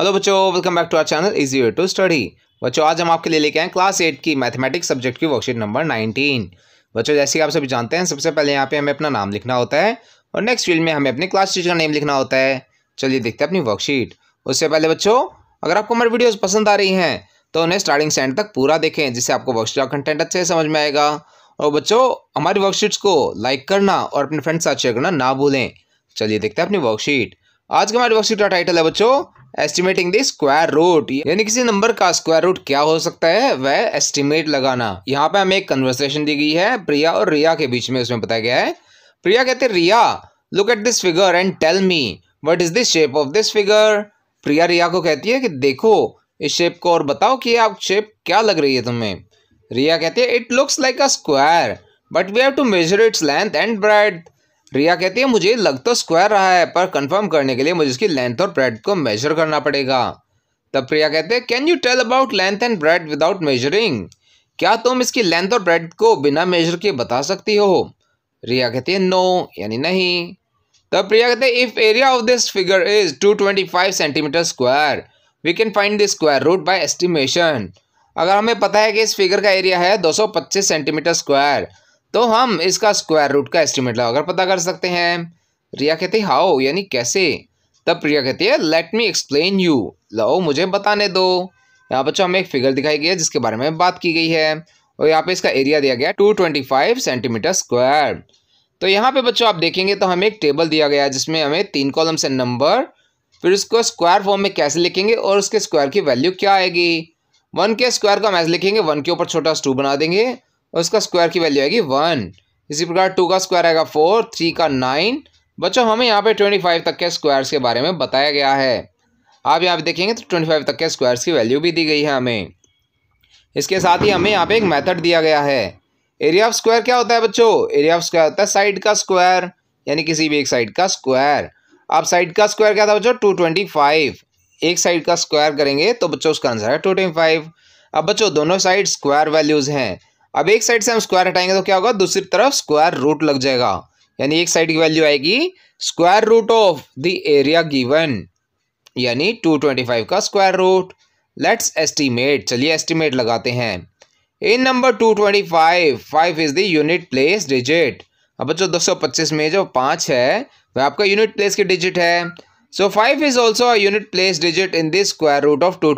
hello बच्चों welcome back to our channel easy way to study बच्चों आज हम आपके लिए लेके आए क्लास एट की मैथमेटिक्स सब्जेक्ट की वर्कशीट नंबर नाइनटीन बच्चों जैसे कि आप सभी जानते हैं सबसे पहले यहाँ पे हमें अपना नाम लिखना होता है और नेक्स्ट फील्ड में हमें अपने क्लास टीचर का नेम लिखना होता है चलिए देखते हैं अपनी वर्कशीट उससे पहले बच्चों अगर आपको हमारी वीडियोज़ पसंद आ रही हैं तो उन्हें स्टार्टिंग सेंड तक पूरा देखें जिससे आपको वर्कशीट का कंटेंट अच्छे से समझ में आएगा और बच्चों हमारी वर्कशीट्स को लाइक करना और अपने फ्रेंड्स साथ शेयर करना ना भूलें चलिए देखते हैं अपनी वर्कशीट आज के हमारी वर्कशीट का टाइटल है बच्चों एस्टिमेटिंग द स्क्वायर रूट यानी किसी नंबर का स्क्वायर रूट क्या हो सकता है वह एस्टिमेट लगाना यहाँ पे हमें एक कन्वर्सेशन दी गई है प्रिया और रिया के बीच में उसमें बताया गया है प्रिया कहते Riya look at this figure and tell me what is this shape of this figure Priya Riya को कहती है कि देखो इस शेप को और बताओ कि आप शेप क्या लग रही है तुम्हें रिया कहती है it looks like a square but we have to measure its length and breadth Riya कहती है मुझे लग तो स्क्वायर रहा है पर कंफर्म करने के लिए मुझे इसकी लेंथ और ब्रेड को मेजर करना पड़ेगा तब प्रिया कहते हैं can you tell about length and breadth without measuring क्या तुम इसकी लेंथ और ब्रेड को बिना मेजर के बता सकती हो रिया कहती है नो यानी नहीं तब प्रिया कहते हैं if area of this figure is five centimetre square we can find this square root by estimation अगर हमें पता है कि इस फिगर का एरिया है पच्चीस सेंटीमीटर स्क्वायर तो हम इसका स्क्वायर रूट का एस्टिमेट लगाकर पता कर सकते हैं रिया कहते हाओ यानी कैसे तब प्रिया कहती है लेट मी एक्सप्लेन यू लो मुझे बताने दो यहाँ बच्चों हमें एक फिगर दिखाई गई है जिसके बारे में बात की गई है और यहाँ पे इसका एरिया दिया गया two twenty five centimetre square तो यहाँ पे बच्चों आप देखेंगे तो हमें एक टेबल दिया गया है जिसमें हमें तीन कॉलम से नंबर फिर उसको स्क्वायर फॉर्म में कैसे लिखेंगे और उसके स्क्वायर की वैल्यू क्या आएगी वन के स्क्वायर को हम ऐसे लिखेंगे वन के ऊपर छोटा टू बना देंगे और इसका स्क्वायर की वैल्यू आएगी वन इसी प्रकार टू का स्क्वायर आएगा फोर थ्री का नाइन बच्चों हमें यहाँ पे ट्वेंटी फाइव तक के स्क्वायर्स के बारे में बताया गया है आप यहाँ पे देखेंगे तो ट्वेंटी फाइव तक के स्क्वायर्स की वैल्यू भी दी गई है हमें इसके साथ ही हमें यहाँ पे एक मेथड दिया गया है एरिया ऑफ स्क्वायर क्या होता है बच्चों एरिया ऑफ स्क्वायर होता है साइड का स्क्वायर यानी किसी भी एक साइड का स्क्वायर अब साइड का स्क्वायर क्या था बच्चों टू ट्वेंटी फाइव एक साइड का स्क्वायर करेंगे तो बच्चों उसका आंसर है टू ट्वेंटी फाइव अब बच्चों दोनों साइड स्क्वायर वैल्यूज़ हैं अब एक साइड से हम स्क्वायर हटाएंगे तो क्या होगा दूसरी तरफ स्क्वायर रूट लग जाएगा यानी एक साइड की वैल्यू आएगी square root of the area given यानी 225 का स्क्वायर रूट लेट्स एस्टीमेट चलिए एस्टीमेट लगाते हैं in number 225 five is the unit place digit अब बच्चों 225 में जो पाँच है वह आपका यूनिट प्लेस की डिजिट है so five is also unit place digit in this square root of two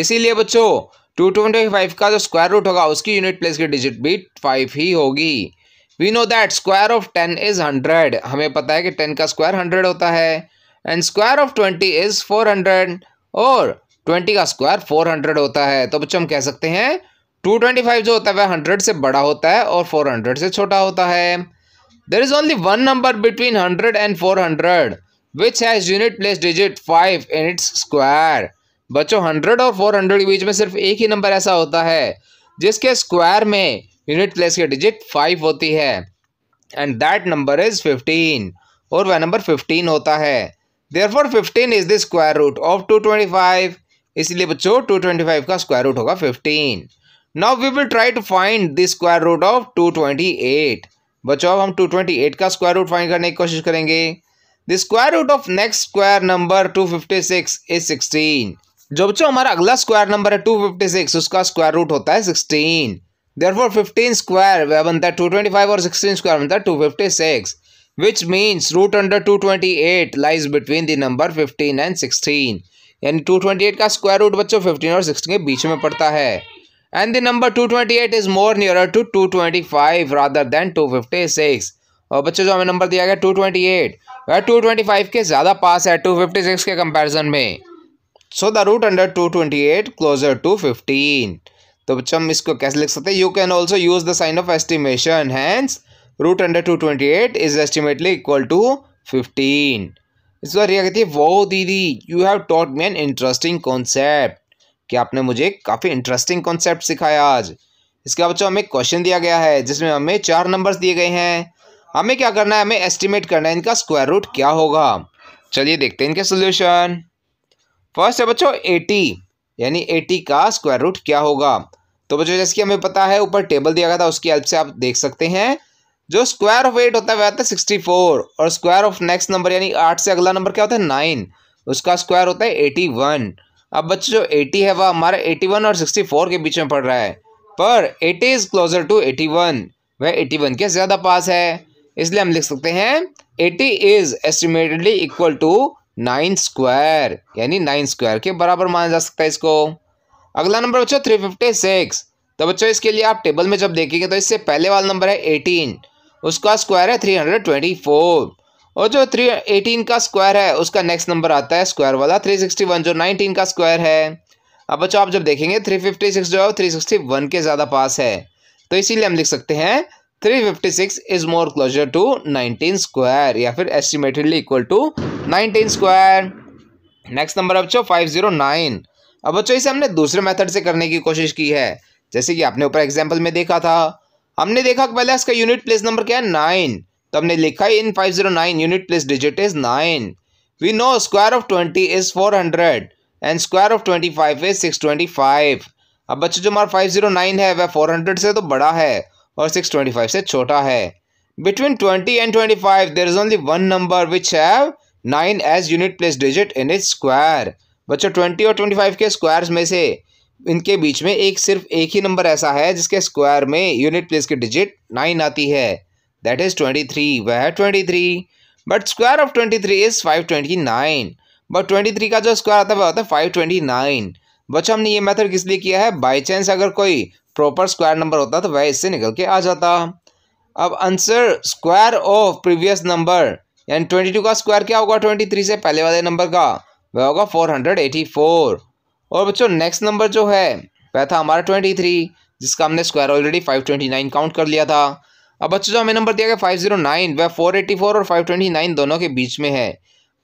इसीलिए बच्चों टू ट्वेंटी फाइव का जो स्क्वायर रूट होगा उसकी यूनिट प्लेस की डिजिट भी फाइव ही होगी we know that square of ten is hundred हमें पता है कि टेन का स्क्वायर हंड्रेड होता है and square of twenty is four hundred और ट्वेंटी का स्क्वायर फोर हंड्रेड होता है तो बच्चों हम कह सकते हैं टू ट्वेंटी फाइव जो होता है वह हंड्रेड से बड़ा होता है और फोर हंड्रेड से छोटा होता है there is only one number between hundred and four hundred which has unit place digit five in its square बच्चों हंड्रेड और फोर हंड्रेड के बीच में सिर्फ एक ही नंबर ऐसा होता है जिसके स्क्वायर में यूनिट प्लेस की डिजिट फाइव होती है and that number is fifteen और वह नंबर फिफ्टीन होता है therefore fifteen is the square root of two twenty five इसलिए बच्चों टू ट्वेंटी फाइव का स्क्वायर रूट होगा fifteen now we will try to find the square root of two twenty eight बच्चों अब हम two twenty eight का square root find करने की कोशिश करेंगे the square root of next square number two fifty six is sixteen जो बच्चों हमारा अगला स्क्वायर नंबर है सिक्स उसका स्क्वायर रूट होता है फोर फिफ्टीन स्क्वायर वह बनता है फाइव और सिक्सटीन स्क्वायर बनता है means root under two twenty eight lies between the number fifteen and sixteen यानी एट का स्क्वायर रूट बच्चों फिफ्टीन और सिक्सटीन के बीच में पड़ता है and the number eight is more near to five rather than six और बच्चों जो हमें नंबर दिया गया एट वह फाइव के ज़्यादा पास है सिक्स के कंपेरिजन में so the root under two twenty eight closer to fifteen तो बच्चों हम इसको कैसे लिख सकते हैं you can also use the sign of estimation hence root under two twenty eight is estimately equal to fifteen इस बार रिया कहती है वो दीदी you have taught me an interesting concept कि आपने मुझे काफ़ी इंटरेस्टिंग कॉन्सेप्ट सिखाया आज इसके बाद बच्चों हमें क्वेश्चन दिया गया है जिसमें हमें चार नंबर्स दिए गए हैं हमें क्या करना है हमें एस्टिमेट करना है इनका स्क्वायर रूट क्या होगा चलिए देखते हैं इनके सोल्यूशन फर्स्ट है बच्चों एटी यानी एटी का स्क्वायर रूट क्या होगा तो बच्चों जैसे कि हमें पता है ऊपर टेबल दिया गया था उसकी हेल्प से आप देख सकते हैं जो स्क्वायर ऑफ एट होता है वह आता है सिक्सटी फोर और स्क्वायर ऑफ नेक्स्ट नंबर यानी आठ से अगला नंबर क्या होता है नाइन उसका स्क्वायर होता है एटी वन अब बच्चों जो एटी है वह हमारा एटी वन और सिक्सटी फोर के बीच में पड़ रहा है पर eighty is closer to eighty one वह एटी वन के ज़्यादा पास है इसलिए हम लिख सकते हैं eighty is estimatedly equal to nine square यानी नाइन स्क्वायर के बराबर माना जा सकता है इसको अगला नंबर बच्चों थ्री फिफ्टी सिक्स तो बच्चों इसके लिए आप टेबल में जब देखेंगे तो इससे पहले वाला नंबर है एटीन उसका स्क्वायर है थ्री हंड्रेड ट्वेंटी फोर और जो थ्री एटीन का स्क्वायर है उसका नेक्स्ट नंबर आता है स्क्वायर वाला थ्री सिक्सटी वन जो नाइनटीन का स्क्वायर है अब बच्चों आप जब देखेंगे थ्री फिफ्टी सिक्स जो है थ्री सिक्सटी वन के ज़्यादा पास है तो इसीलिए हम लिख सकते हैं three fifty six is more closer to nineteen square या फिर estimatedly equal to nineteen square next number बच्चों फाइव जीरो नाइन अब बच्चों इसे हमने दूसरे मेथड से करने की कोशिश की है जैसे कि आपने ऊपर एग्जांपल में देखा था हमने देखा कि पहले इसका यूनिट प्लेस नंबर क्या है नाइन तो हमने लिखा है in five zero nine unit place digit is nine we know square of twenty is four hundred and square of twenty five is six twenty five अब बच्चों जो हमारा फाइव जीरो नाइन है वह फोर हंड्रेड से तो बड़ा है और सिक्स ट्वेंटी फाइव से छोटा है between twenty and twenty five there is only one number which have nine as unit place digit in is square बच्चों ट्वेंटी और ट्वेंटी फाइव के स्क्वायर्स में से इनके बीच में एक सिर्फ एक ही नंबर ऐसा है जिसके स्क्वायर में यूनिट प्लेस की डिजिट नाइन आती है दैट इज़ ट्वेंटी थ्री वह है twenty three but square of twenty three is five twenty nine but twenty three का जो स्क्वायर आता है वह होता है फाइव ट्वेंटी नाइन बच्चों हमने ये मेथड किस लिए किया है बाई चांस अगर कोई प्रॉपर स्क्वायर नंबर होता तो वह इससे निकल के आ जाता अब answer square of previous number यानी ट्वेंटी टू का स्क्वायर क्या होगा ट्वेंटी थ्री से पहले वाले नंबर का वह होगा फोर हंड्रेड एटी फोर और बच्चों नेक्स्ट नंबर जो है वह था हमारा ट्वेंटी थ्री जिसका हमने square already five twenty nine count कर लिया था अब बच्चों जो हमें नंबर दिया गया फाइव जीरो नाइन वह फोर एटी फोर और फाइव ट्वेंटी नाइन दोनों के बीच में है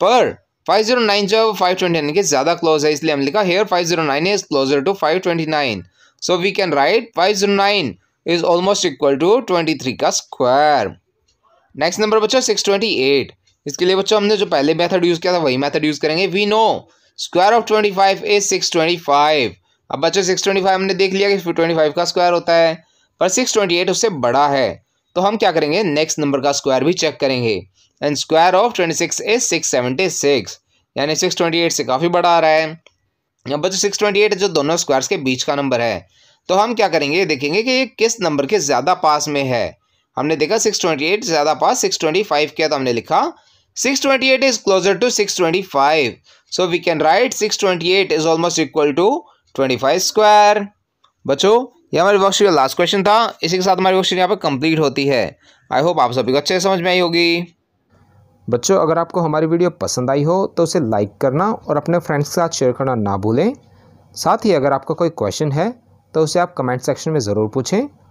पर फाइव जीरो नाइन जो है वो फाइव ट्वेंटी नाइन के ज़्यादा क्लोज है इसलिए हमने लिखा here five zero nine is closer to five twenty nine so we can write five zero nine is almost equal to twenty three का स्क्वायर नेक्स्ट नंबर बच्चों सिक्स ट्वेंटी एट इसके लिए बच्चों हमने जो पहले मेथड यूज़ किया था वही मेथड यूज़ करेंगे we know square of twenty five is six twenty five अब बच्चों सिक्स ट्वेंटी फाइव हमने देख लिया कि ट्वेंटी फाइव का स्क्वायर होता है पर सिक्स ट्वेंटी एट उससे बड़ा है तो हम क्या करेंगे नेक्स्ट नंबर का स्क्वायर भी चेक करेंगे and square of twenty six is six seventy six यानी सिक्स ट्वेंटी एट से काफ़ी बड़ा आ रहा है अब बच्चों सिक्स ट्वेंटी एट जो दोनों स्क्वायर्स के बीच का नंबर है तो हम क्या करेंगे देखेंगे कि ये किस नंबर के ज़्यादा पास में है हमने देखा सिक्स ट्वेंटी एट ज़्यादा पास सिक्स ट्वेंटी फाइव किया तो हमने लिखा six twenty eight is closer to six twenty five so we can write six twenty eight is almost equal to twenty five square बच्चों ये हमारे वर्कशीट का लास्ट क्वेश्चन था इसी के साथ हमारी वर्कशीट यहाँ पर कंप्लीट होती है आई होप आप सभी को अच्छे समझ में आई होगी बच्चों अगर आपको हमारी वीडियो पसंद आई हो तो उसे लाइक करना और अपने फ्रेंड्स के साथ शेयर करना ना भूलें साथ ही अगर आपका कोई क्वेश्चन है तो उसे आप कमेंट सेक्शन में ज़रूर पूछें